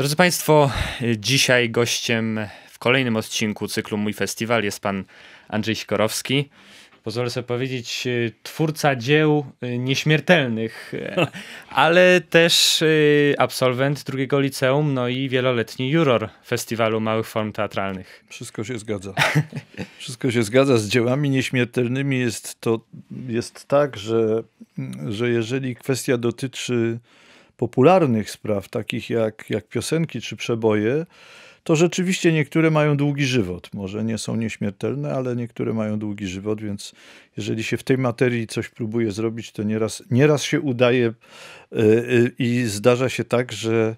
Drodzy Państwo, dzisiaj gościem w kolejnym odcinku cyklu Mój Festiwal jest pan Andrzej Sikorowski. Pozwolę sobie powiedzieć, y, twórca dzieł y, nieśmiertelnych, ale też y, absolwent drugiego liceum, no i wieloletni juror Festiwalu Małych Form Teatralnych. Wszystko się zgadza. Wszystko się zgadza. Z dziełami nieśmiertelnymi jest to jest tak, że, że jeżeli kwestia dotyczy popularnych spraw, takich jak, jak piosenki czy przeboje, to rzeczywiście niektóre mają długi żywot. Może nie są nieśmiertelne, ale niektóre mają długi żywot, więc jeżeli się w tej materii coś próbuje zrobić, to nieraz, nieraz się udaje e, e, i zdarza się tak, że,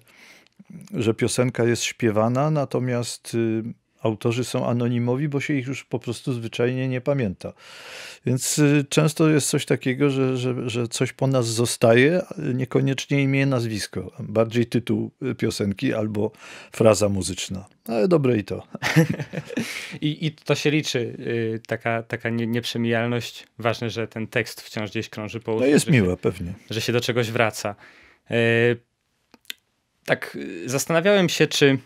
że piosenka jest śpiewana, natomiast y, autorzy są anonimowi, bo się ich już po prostu zwyczajnie nie pamięta. Więc y, często jest coś takiego, że, że, że coś po nas zostaje, niekoniecznie imię, nazwisko, bardziej tytuł y, piosenki albo fraza muzyczna. Ale dobre i to. I, i to się liczy, y, taka, taka nieprzemijalność. Ważne, że ten tekst wciąż gdzieś krąży po ulicy. No jest miłe, się, pewnie. Że się do czegoś wraca. Tak, zastanawiałem się, czy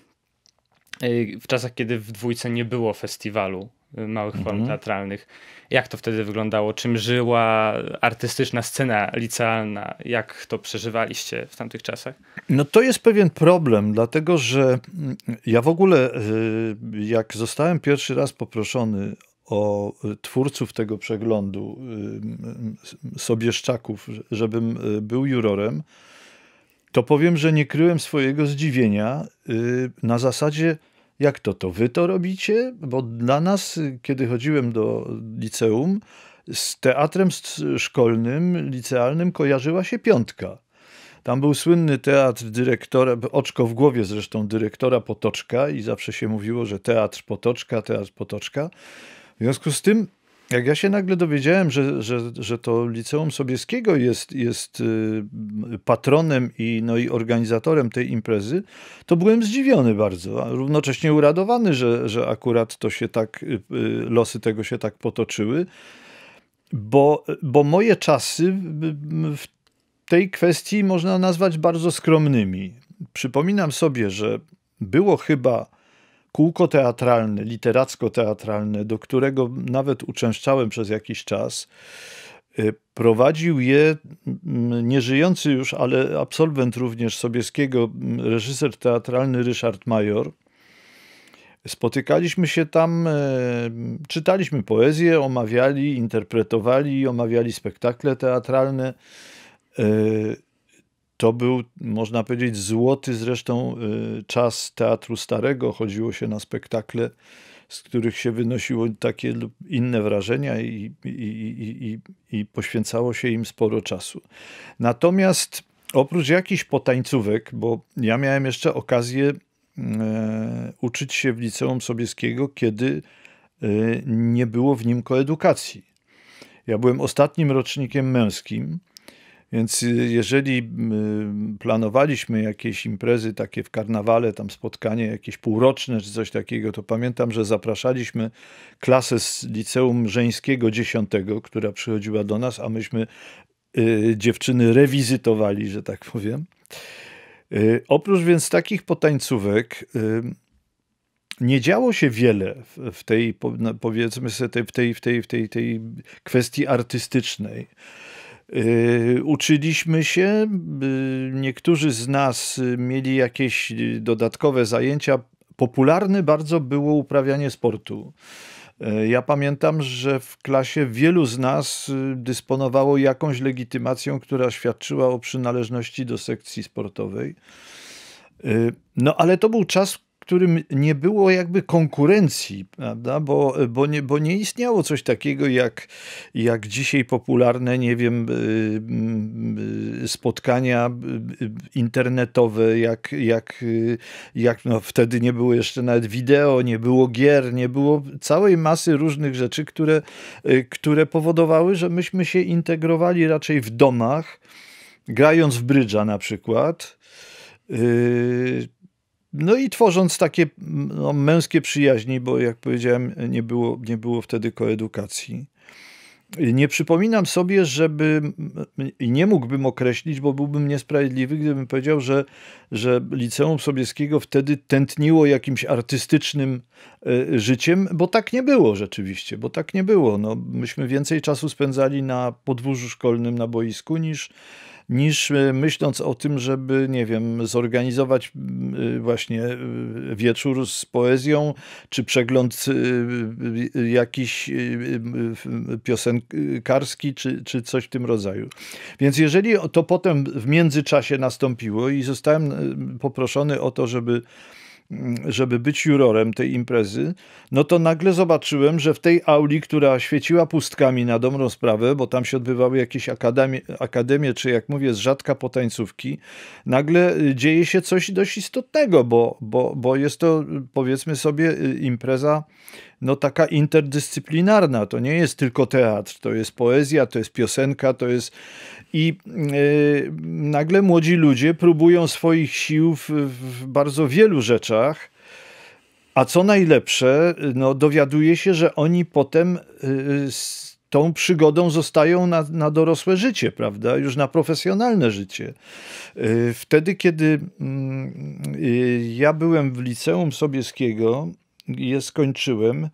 Y, w czasach, kiedy w dwójce nie było festiwalu y, małych form mhm. teatralnych. Jak to wtedy wyglądało? Czym żyła artystyczna scena licealna? Jak to przeżywaliście w tamtych czasach? No to jest pewien problem, dlatego że mm, ja w ogóle, y, jak zostałem pierwszy raz poproszony o twórców tego przeglądu, Sobieszczaków, żebym był jurorem, to powiem, że nie kryłem swojego zdziwienia y, na zasadzie, jak to, to wy to robicie? Bo dla nas, kiedy chodziłem do liceum, z teatrem szkolnym, licealnym kojarzyła się piątka. Tam był słynny teatr dyrektora, oczko w głowie zresztą dyrektora Potoczka i zawsze się mówiło, że teatr Potoczka, teatr Potoczka. W związku z tym jak ja się nagle dowiedziałem, że, że, że to Liceum Sobieskiego jest, jest y, patronem i, no i organizatorem tej imprezy, to byłem zdziwiony bardzo, a równocześnie uradowany, że, że akurat to się tak, y, y, losy tego się tak potoczyły, bo, bo moje czasy w tej kwestii można nazwać bardzo skromnymi. Przypominam sobie, że było chyba kółko teatralne, literacko-teatralne, do którego nawet uczęszczałem przez jakiś czas. Y, prowadził je mm, nieżyjący już, ale absolwent również Sobieskiego, mm, reżyser teatralny Ryszard Major. Spotykaliśmy się tam, e, czytaliśmy poezję, omawiali, interpretowali, omawiali spektakle teatralne. E, to był, można powiedzieć, złoty zresztą y, czas teatru starego. Chodziło się na spektakle, z których się wynosiło takie lub inne wrażenia i, i, i, i poświęcało się im sporo czasu. Natomiast oprócz jakichś potańcówek, bo ja miałem jeszcze okazję y, uczyć się w Liceum Sobieskiego, kiedy y, nie było w nim koedukacji. Ja byłem ostatnim rocznikiem męskim więc y, jeżeli y, planowaliśmy jakieś imprezy takie w karnawale, tam spotkanie jakieś półroczne czy coś takiego, to pamiętam, że zapraszaliśmy klasę z liceum żeńskiego 10, która przychodziła do nas, a myśmy y, dziewczyny rewizytowali, że tak powiem. Oprócz więc takich potańcówek nie działo się wiele w tej, powiedzmy sobie, w tej, w tej, w tej, tej kwestii artystycznej. Yy, uczyliśmy się, niektórzy z nas mieli jakieś dodatkowe zajęcia. Popularne bardzo było uprawianie sportu. Yy, ja pamiętam, że w klasie wielu z nas dysponowało jakąś legitymacją, która świadczyła o przynależności do sekcji sportowej. Yy, no ale to był czas, którym nie było jakby konkurencji, prawda? Bo, bo, nie, bo nie istniało coś takiego jak, jak dzisiaj popularne, nie wiem, y, y, y, spotkania internetowe, jak, jak, jak no, wtedy nie było jeszcze nawet wideo, nie było gier, nie było całej masy różnych rzeczy, które, które powodowały, że myśmy się integrowali raczej w domach, grając w brydża na przykład, no i tworząc takie no, męskie przyjaźni, bo jak powiedziałem, nie było, nie było wtedy koedukacji. Nie przypominam sobie, żeby i nie mógłbym określić, bo byłbym niesprawiedliwy, gdybym powiedział, że, że Liceum Sobieskiego wtedy tętniło jakimś artystycznym e, życiem, bo tak nie było rzeczywiście, bo tak nie było. No, myśmy więcej czasu spędzali na podwórzu szkolnym, na boisku niż, niż e, myśląc o tym, żeby, nie wiem, zorganizować e, właśnie e, wieczór z poezją, czy przegląd jakiś piosenkarski, czy, czy coś w tym rodzaju. Więc jeżeli to potem w międzyczasie nastąpiło i zostałem poproszony o to, żeby żeby być jurorem tej imprezy, no to nagle zobaczyłem, że w tej auli, która świeciła pustkami na dobrą sprawę, bo tam się odbywały jakieś akademie, akademie czy jak mówię, z rzadka potańcówki, nagle y, dzieje się coś dość istotnego, bo, bo, bo jest to y, powiedzmy sobie y, impreza no taka interdyscyplinarna. To nie jest tylko teatr, to jest poezja, to jest piosenka, to jest... I yy, nagle młodzi ludzie próbują swoich sił w, w bardzo wielu rzeczach, a co najlepsze, no dowiaduje się, że oni potem e, z tą przygodą zostają na, na, dorosłe życie, prawda? Już na profesjonalne życie. E, wtedy, kiedy mm, ja byłem w liceum Sobieskiego, je skończyłem,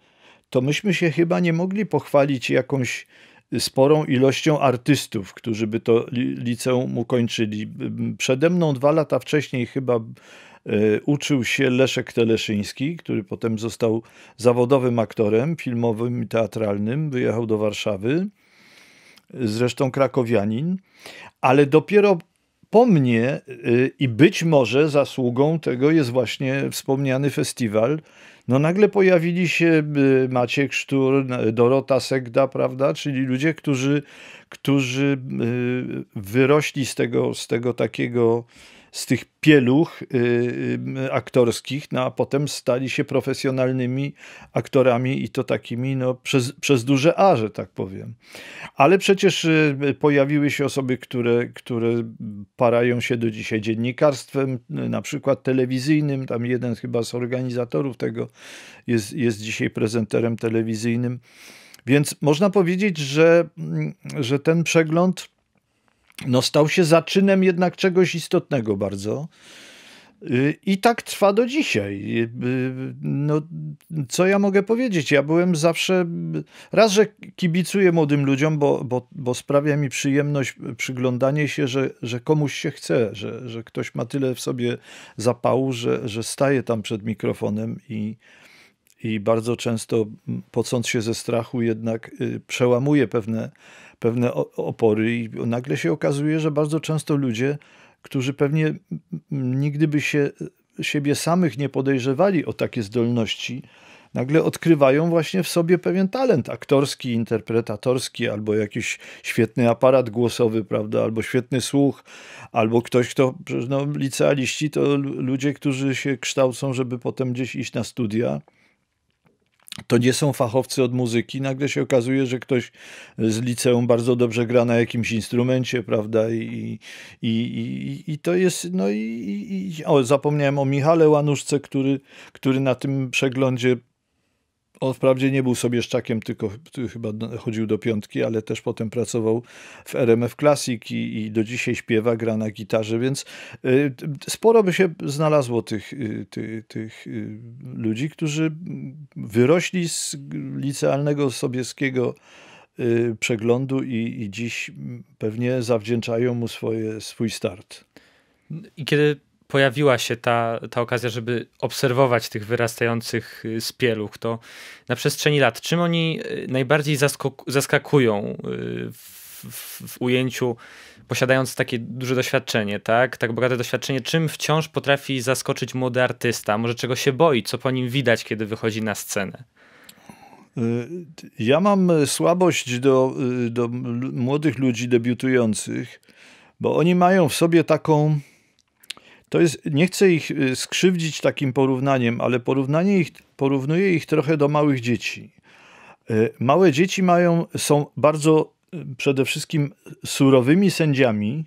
to myśmy się chyba nie mogli pochwalić jakąś sporą ilością artystów, którzy by to liceum ukończyli. Przede mną dwa lata wcześniej chyba e, uczył się Leszek Teleszyński, który potem został zawodowym aktorem filmowym i teatralnym, wyjechał do Warszawy, zresztą krakowianin, ale dopiero po mnie e, i być może zasługą tego jest właśnie wspomniany festiwal no nagle pojawili się y, Maciek Sztur, y, Dorota Segda, prawda, czyli ludzie, którzy, którzy y, wyrośli z tego, z tego takiego z tych pieluch y, y, aktorskich, no a potem stali się profesjonalnymi aktorami i to takimi no, przez, przez duże A, że tak powiem. Ale przecież y, pojawiły się osoby, które, które parają się do dzisiaj dziennikarstwem, na przykład telewizyjnym. Tam jeden chyba z organizatorów tego jest, jest dzisiaj prezenterem telewizyjnym. Więc można powiedzieć, że, mm, że ten przegląd no, stał się zaczynem jednak czegoś istotnego bardzo. Y, I tak trwa do dzisiaj. Y, y, no, co ja mogę powiedzieć? Ja byłem zawsze, raz, że kibicuję młodym ludziom, bo, bo, bo sprawia mi przyjemność przyglądanie się, że, że komuś się chce, że, że ktoś ma tyle w sobie zapału, że, że staje tam przed mikrofonem i, i bardzo często, pocąc się ze strachu, jednak przełamuje pewne pewne opory i nagle się okazuje, że bardzo często ludzie, którzy pewnie nigdy by się siebie samych nie podejrzewali o takie zdolności, nagle odkrywają właśnie w sobie pewien talent aktorski, interpretatorski, albo jakiś świetny aparat głosowy, prawda, albo świetny słuch, albo ktoś, kto, no, licealiści to ludzie, którzy się kształcą, żeby potem gdzieś iść na studia to nie są fachowcy od muzyki. Nagle się okazuje, że ktoś z liceum bardzo dobrze gra na jakimś instrumencie, prawda? I, i, i, i to jest, no i, i o, zapomniałem o Michale Łanuszce, który, który na tym przeglądzie on wprawdzie nie był sobie szczakiem, tylko chyba chodził do piątki, ale też potem pracował w RMF Classic i, i do dzisiaj śpiewa, gra na gitarze, więc y, sporo by się znalazło tych, y, tych, tych ludzi, którzy wyrośli z licealnego sobieskiego y, przeglądu i, i dziś pewnie zawdzięczają mu swoje, swój start. I kiedy pojawiła się ta, ta okazja, żeby obserwować tych wyrastających z y, pieluch, to na przestrzeni lat, czym oni y, najbardziej zaskakują y, w, w, w ujęciu, posiadając takie duże doświadczenie, tak? tak bogate doświadczenie, czym wciąż potrafi zaskoczyć młody artysta? Może czego się boi, co po nim widać, kiedy wychodzi na scenę? Ja mam słabość do, do młodych ludzi debiutujących, bo oni mają w sobie taką to jest, nie chcę ich y, skrzywdzić takim porównaniem, ale porównanie ich, porównuję ich trochę do małych dzieci. Y, małe dzieci mają, są bardzo y, przede wszystkim surowymi sędziami,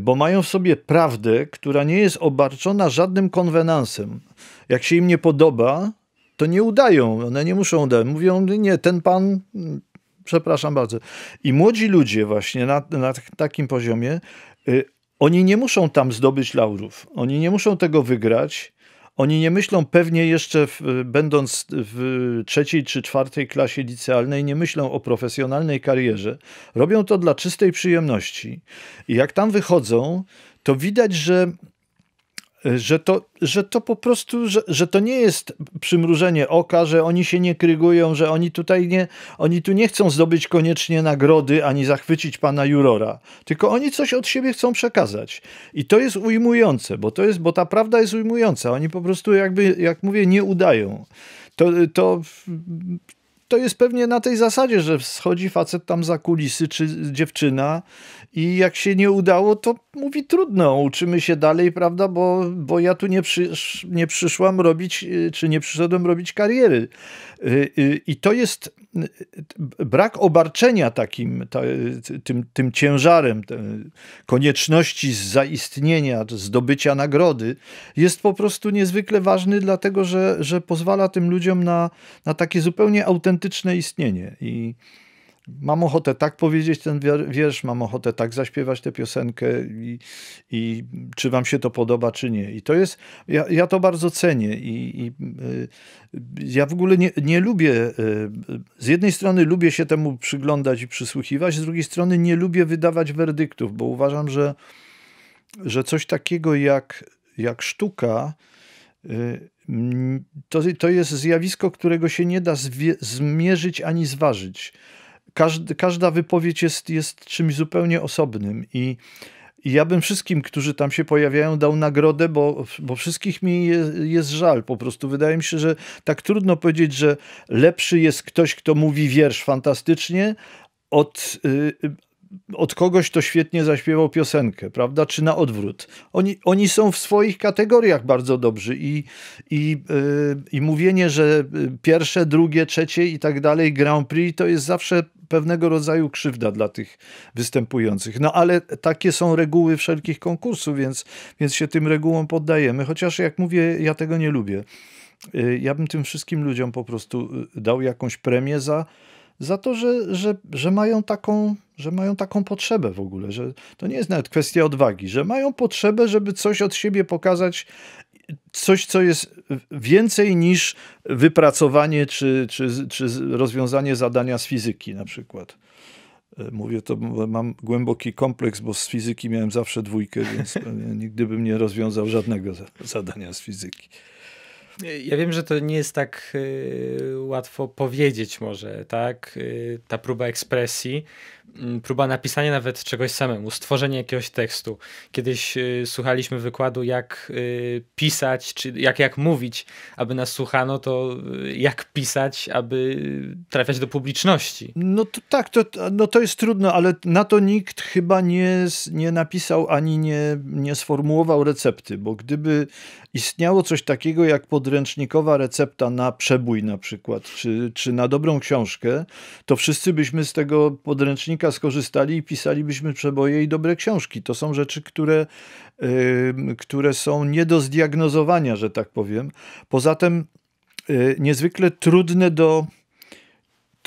bo mają w sobie prawdę, która nie jest obarczona żadnym konwenansem. Jak się im nie podoba, to nie udają, one nie muszą udać. Mówią, nie, ten pan, mm, przepraszam bardzo. I młodzi ludzie właśnie na, na takim poziomie oni nie muszą tam zdobyć laurów, oni nie muszą tego wygrać. Oni nie myślą pewnie jeszcze, w, będąc w trzeciej czy czwartej klasie licealnej, nie myślą o profesjonalnej karierze. Robią to dla czystej przyjemności. I jak tam wychodzą, to widać, że że to, że to po prostu, że, że to nie jest przymrużenie oka, że oni się nie krygują, że oni tutaj nie, oni tu nie chcą zdobyć koniecznie nagrody ani zachwycić pana jurora, tylko oni coś od siebie chcą przekazać. I to jest ujmujące, bo to jest, bo ta prawda jest ujmująca. Oni po prostu jakby, jak mówię, nie udają. To, to, to jest pewnie na tej zasadzie, że schodzi facet tam za kulisy czy dziewczyna i jak się nie udało, to mówi trudno, uczymy się dalej, prawda, bo, bo ja tu nie, przysz, nie przyszłam robić, y, czy nie przyszedłem robić kariery. Y, y, I to jest brak obarczenia takim, ta, tym, tym ciężarem, konieczności zaistnienia, zdobycia nagrody, jest po prostu niezwykle ważny, dlatego że, że pozwala tym ludziom na, na takie zupełnie autentyczne istnienie. I, Mam ochotę tak powiedzieć ten wiersz, mam ochotę tak zaśpiewać tę piosenkę i, i czy wam się to podoba, czy nie. I to jest, ja, ja to bardzo cenię i, i y, ja w ogóle nie, nie lubię, y, z jednej strony lubię się temu przyglądać i przysłuchiwać, z drugiej strony nie lubię wydawać werdyktów, bo uważam, że, że coś takiego jak, jak sztuka, y, to, to jest zjawisko, którego się nie da zmierzyć ani zważyć każdy, każda wypowiedź jest, jest czymś zupełnie osobnym i ja bym wszystkim, którzy tam się pojawiają, dał nagrodę, bo, bo wszystkich mi je, jest żal. Po prostu wydaje mi się, że tak trudno powiedzieć, że lepszy jest ktoś, kto mówi wiersz fantastycznie, od, y, od kogoś, to świetnie zaśpiewał piosenkę, prawda? Czy na odwrót. Oni, oni są w swoich kategoriach bardzo dobrzy i, i, yy, i mówienie, że y, pierwsze, drugie, trzecie i tak dalej Grand Prix to jest zawsze pewnego rodzaju krzywda dla tych występujących. No ale takie są reguły wszelkich konkursów, więc, więc się tym regułom poddajemy. Chociaż jak mówię, ja tego nie lubię. Yy, ja bym tym wszystkim ludziom po prostu y, dał jakąś premię za, za to, że, że, że mają taką że mają taką potrzebę w ogóle, że to nie jest nawet kwestia odwagi, że mają potrzebę, żeby coś od siebie pokazać, coś, co jest więcej niż wypracowanie czy, czy, czy rozwiązanie zadania z fizyki na przykład. E, mówię to, mam głęboki kompleks, bo z fizyki miałem zawsze dwójkę, więc nigdy bym nie rozwiązał żadnego zadania z fizyki. Ja wiem, że to nie jest tak y, łatwo powiedzieć może, tak? Y, ta próba ekspresji, Mm, próba napisania nawet czegoś samemu, stworzenie jakiegoś tekstu. Kiedyś y, słuchaliśmy wykładu, jak y, pisać, czy jak, jak mówić, aby nas słuchano, to y, jak pisać, aby trafiać do publiczności. No to, tak, to, no to jest trudno, ale na to nikt chyba nie, nie napisał ani nie, nie sformułował recepty, bo gdyby istniało coś takiego jak podręcznikowa recepta na przebój na przykład, czy, czy na dobrą książkę, to wszyscy byśmy z tego podręcznika skorzystali i pisalibyśmy przeboje i dobre książki. To są rzeczy, które, które są nie do zdiagnozowania, że tak powiem. Poza tym y, niezwykle trudne do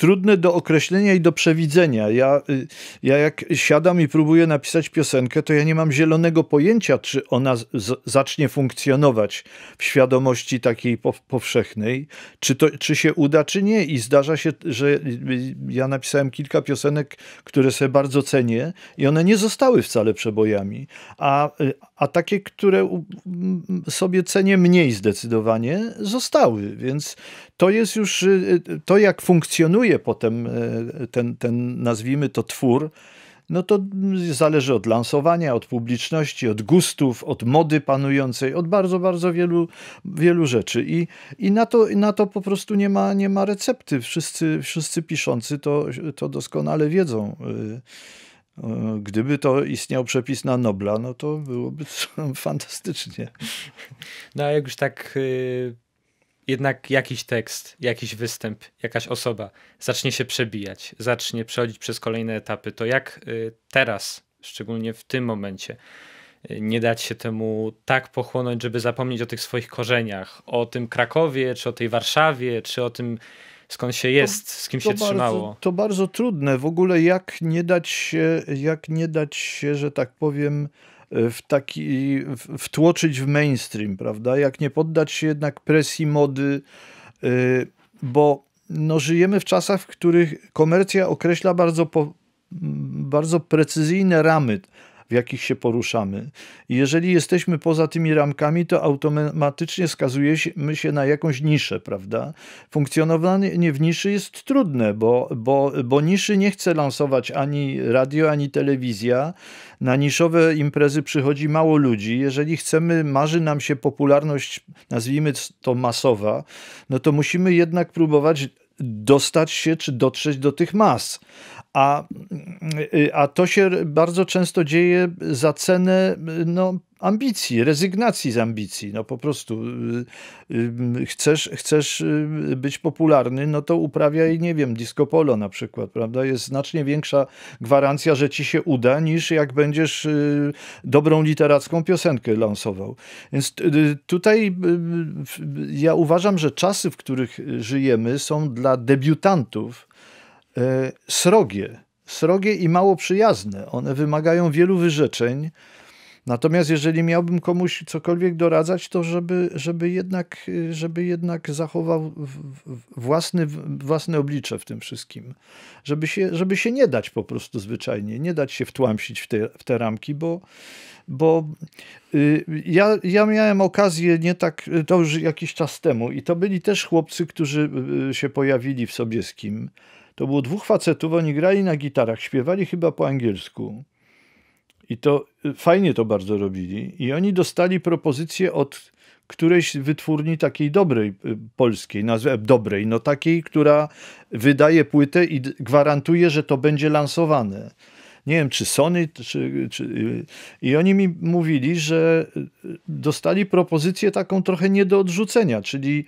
trudne do określenia i do przewidzenia. Ja, y, ja jak siadam i próbuję napisać piosenkę, to ja nie mam zielonego pojęcia, czy ona z, zacznie funkcjonować w świadomości takiej po, powszechnej, czy, to, czy się uda, czy nie. I zdarza się, że y, y, ja napisałem kilka piosenek, które sobie bardzo cenię i one nie zostały wcale przebojami, a, a takie, które sobie cenię mniej zdecydowanie, zostały. Więc to jest już y, y, to, jak funkcjonuje potem y, ten, ten nazwijmy to twór, no to zależy od lansowania, od publiczności, od gustów, od mody panującej, od bardzo, bardzo wielu, wielu rzeczy. I, i na, to, na to po prostu nie ma, nie ma recepty. Wszyscy, wszyscy piszący to, to doskonale wiedzą. Gdyby to istniał przepis na Nobla, no to byłoby fantastycznie. No a jak już tak. Yy jednak jakiś tekst, jakiś występ, jakaś osoba zacznie się przebijać, zacznie przechodzić przez kolejne etapy, to jak y, teraz, szczególnie w tym momencie, y, nie dać się temu tak pochłonąć, żeby zapomnieć o tych swoich korzeniach, o tym Krakowie, czy o tej Warszawie, czy o tym skąd się jest, to, z kim się bardzo, trzymało. To bardzo trudne. W ogóle jak nie dać się, jak nie dać się, że tak powiem, w taki, wtłoczyć w mainstream, prawda? Jak nie poddać się jednak presji mody, y, bo no, żyjemy w czasach, w których komercja określa bardzo, po, bardzo precyzyjne ramy w jakich się poruszamy. jeżeli jesteśmy poza tymi ramkami, to automatycznie skazujemy się na jakąś niszę, prawda? Funkcjonowanie w niszy jest trudne, bo, bo, bo niszy nie chce lansować ani radio, ani telewizja. Na niszowe imprezy przychodzi mało ludzi. Jeżeli chcemy, marzy nam się popularność, nazwijmy to masowa, no to musimy jednak próbować dostać się czy dotrzeć do tych mas. A, y, a to się bardzo często dzieje za cenę no, ambicji, rezygnacji z ambicji. No po prostu y, y, chcesz, chcesz być popularny, no to uprawiaj, nie wiem, disco polo na przykład, prawda? Jest znacznie większa gwarancja, że ci się uda, niż jak będziesz dobrą literacką piosenkę lansował. Więc tutaj ja uważam, że czasy, w których żyjemy są dla debiutantów, E, srogie, srogie i mało przyjazne. One wymagają wielu wyrzeczeń. Natomiast jeżeli miałbym komuś cokolwiek doradzać, to żeby, żeby, jednak, e, żeby jednak zachował własny, własne oblicze w tym wszystkim. Żeby się, żeby się nie dać po prostu zwyczajnie, nie dać się wtłamsić w te, w te ramki, bo, bo y, ja, ja miałem okazję nie tak, to już jakiś czas temu i to byli też chłopcy, którzy y, się pojawili w Sobieskim. To było dwóch facetów, oni grali na gitarach, śpiewali chyba po angielsku. I to y, fajnie to bardzo robili. I oni dostali propozycję od którejś wytwórni takiej dobrej y, polskiej, nazwę e, dobrej, no takiej, która wydaje płytę i gwarantuje, że to będzie lansowane. Nie wiem, czy Sony, czy, czy... Y, I oni mi mówili, że dostali propozycję taką trochę nie do odrzucenia, czyli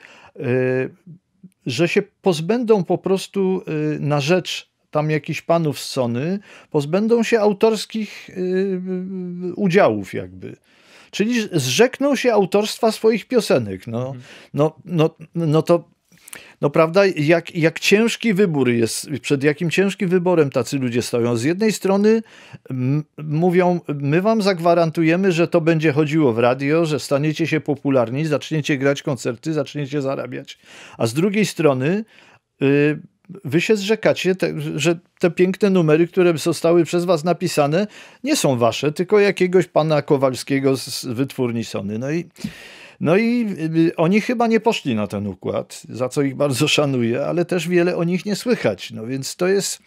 że się pozbędą po prostu y, na rzecz tam jakichś panów z Sony, pozbędą się autorskich y, y, udziałów jakby. Czyli zrzekną się autorstwa swoich piosenek. No, mhm. no, no, no to no prawda, jak, jak ciężki wybór jest, przed jakim ciężkim wyborem tacy ludzie stoją. Z jednej strony mówią, my wam zagwarantujemy, że to będzie chodziło w radio, że staniecie się popularni, zaczniecie grać koncerty, zaczniecie zarabiać. A z drugiej strony yy, wy się zrzekacie, te, że te piękne numery, które zostały przez was napisane, nie są wasze, tylko jakiegoś pana Kowalskiego z wytwórni Sony. No i no i y, oni chyba nie poszli na ten układ, za co ich bardzo szanuję, ale też wiele o nich nie słychać. No więc to jest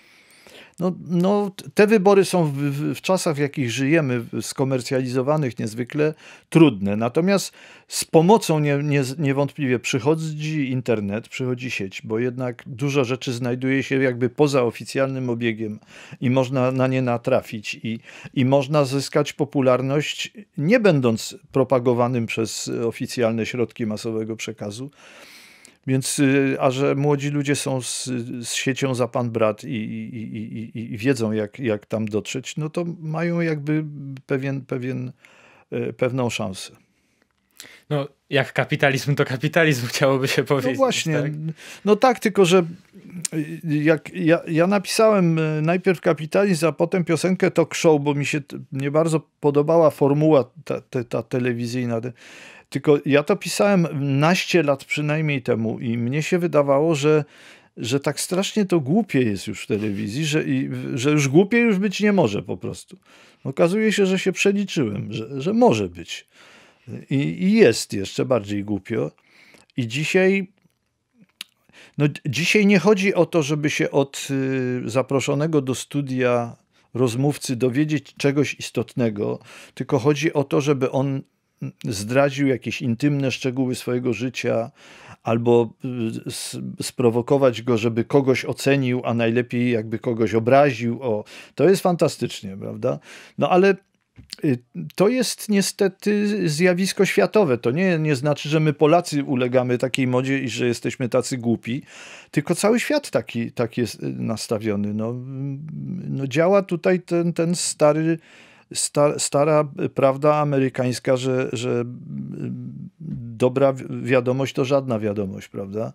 no, no, te wybory są w, w, w, czasach, w jakich żyjemy, skomercjalizowanych niezwykle trudne. Natomiast z pomocą nie, nie, niewątpliwie przychodzi internet, przychodzi sieć, bo jednak dużo rzeczy znajduje się jakby poza oficjalnym obiegiem i można na nie natrafić i, i można zyskać popularność, nie będąc propagowanym przez oficjalne środki masowego przekazu. Więc, y, a że młodzi ludzie są z, z siecią za pan brat i, i, i, i, wiedzą, jak, jak tam dotrzeć, no to mają jakby pewien, pewien, e, pewną szansę. No, jak kapitalizm, to kapitalizm chciałoby się powiedzieć. No właśnie. Tak? No tak, tylko że y, jak ja, ja, napisałem y, najpierw kapitalizm, a potem piosenkę Talk Show, bo mi się nie bardzo podobała formuła ta, ta, ta telewizyjna. Tylko ja to pisałem naście lat przynajmniej temu i mnie się wydawało, że że tak strasznie to głupie jest już w telewizji, że, i, że już głupie już być nie może po prostu. Okazuje się, że się przeliczyłem, że, że może być. I, I, jest jeszcze bardziej głupio. I dzisiaj. No, dzisiaj nie chodzi o to, żeby się od y, zaproszonego do studia rozmówcy dowiedzieć czegoś istotnego, tylko chodzi o to, żeby on zdradził jakieś intymne szczegóły swojego życia, albo y, sprowokować go, żeby kogoś ocenił, a najlepiej jakby kogoś obraził. O, to jest fantastycznie, prawda? No ale y, to jest niestety zjawisko światowe. To nie, nie znaczy, że my Polacy ulegamy takiej modzie i że jesteśmy tacy głupi, tylko cały świat taki, tak jest y, nastawiony. No, mm, no działa tutaj ten, ten stary stara prawda amerykańska, że, że mm, dobra wiadomość to żadna wiadomość, prawda?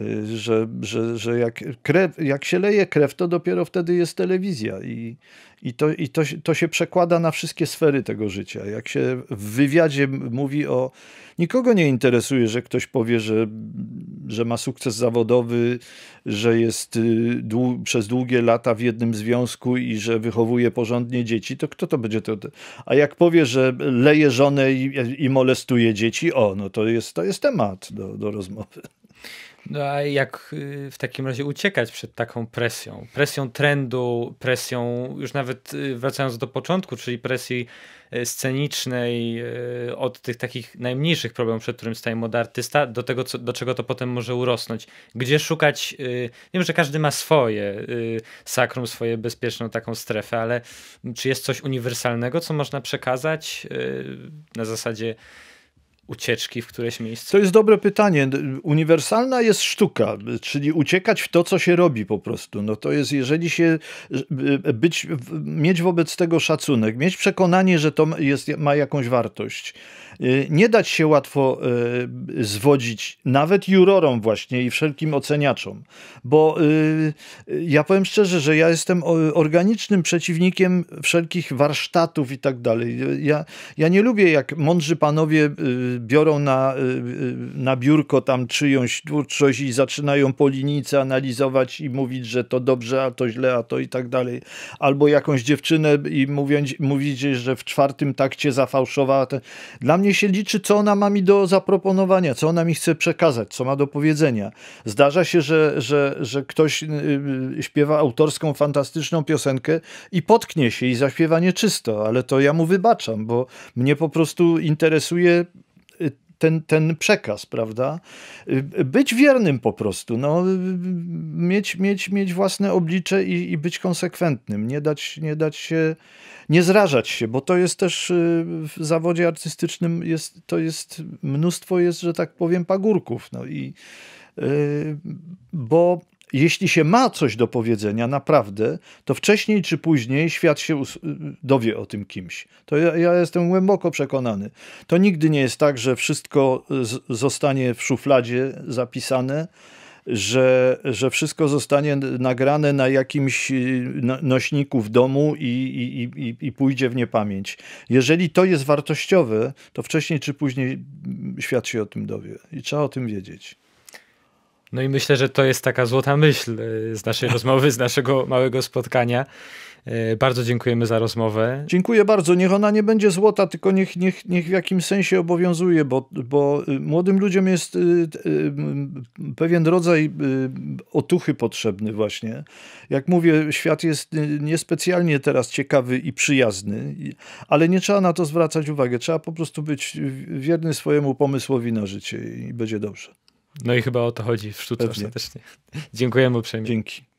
Y, że, że, że jak, krew, jak się leje krew, to dopiero wtedy jest telewizja i, i, to, i to, to się przekłada na wszystkie sfery tego życia. Jak się w wywiadzie mówi o... Nikogo nie interesuje, że ktoś powie, że, że ma sukces zawodowy, że jest y, dłu, przez długie lata w jednym związku i że wychowuje porządnie dzieci, to kto to będzie? To, a jak powie, że leje żonę i, i molestuje dzieci, o, no to jest, to jest temat do, do rozmowy. No a jak y, w takim razie uciekać przed taką presją? Presją trendu, presją, już nawet y, wracając do początku, czyli presji y, scenicznej, od tych takich najmniejszych problemów, przed którym staje młody artysta, do tego, co, do czego to potem może urosnąć. Gdzie szukać, wiem, że każdy ma swoje sakrum, swoje bezpieczną taką strefę, ale czy jest coś uniwersalnego, co można przekazać na zasadzie ucieczki w któreś miejsce? To jest dobre pytanie. Uniwersalna jest sztuka, czyli uciekać w to, co się robi po prostu. No to jest, jeżeli się e, być, mieć wobec tego szacunek, mieć przekonanie, że to jest, ma jakąś wartość. E, nie dać się łatwo e, zwodzić nawet jurorom właśnie i wszelkim oceniaczom, bo ja powiem szczerze, że ja jestem organicznym przeciwnikiem wszelkich warsztatów i tak dalej. Ja, ja nie lubię, jak mądrzy panowie biorą na, y, y, na biurko tam czyjąś twórczość i zaczynają po linijce analizować i mówić, że to dobrze, a to źle, a to i tak dalej. Albo jakąś dziewczynę i mówiąc, mówić, że w czwartym takcie zafałszowała. Ten... Dla mnie się liczy, co ona ma mi do zaproponowania, co ona mi chce przekazać, co ma do powiedzenia. Zdarza się, że, że, że ktoś y, śpiewa autorską, fantastyczną piosenkę i potknie się i zaśpiewa nieczysto, ale to ja mu wybaczam, bo mnie po prostu interesuje ten, ten przekaz, prawda? Y, być wiernym po prostu, no, y, mieć, mieć, mieć własne oblicze i, i być konsekwentnym, nie dać, nie dać się, nie zrażać się, bo to jest też y, w zawodzie artystycznym, jest, to jest mnóstwo jest, że tak powiem, pagórków, no i bo jeśli się ma coś do powiedzenia, naprawdę, to wcześniej czy później świat się dowie o tym kimś. To ja, ja jestem głęboko przekonany. To nigdy nie jest tak, że wszystko zostanie w szufladzie zapisane że, że wszystko zostanie nagrane na jakimś y, no, nośniku w domu i, i, i, i pójdzie w niepamięć. Jeżeli to jest wartościowe, to wcześniej czy później świat się o tym dowie i trzeba o tym wiedzieć. No i myślę, że to jest taka złota myśl e, z naszej rozmowy, z naszego małego spotkania. E, bardzo dziękujemy za rozmowę. Dziękuję bardzo. Niech ona nie będzie złota, tylko niech, niech, niech w jakimś sensie obowiązuje, bo, bo y, młodym ludziom jest y, y, pewien rodzaj otuchy potrzebny właśnie. Jak mówię, świat jest niespecjalnie teraz ciekawy i przyjazny, ale nie trzeba na to zwracać uwagi. Trzeba po prostu być wierny swojemu pomysłowi na życie i będzie dobrze. No i chyba o to chodzi w sztuce Pewnie. ostatecznie. Dziękujemy uprzejmie. Dzięki.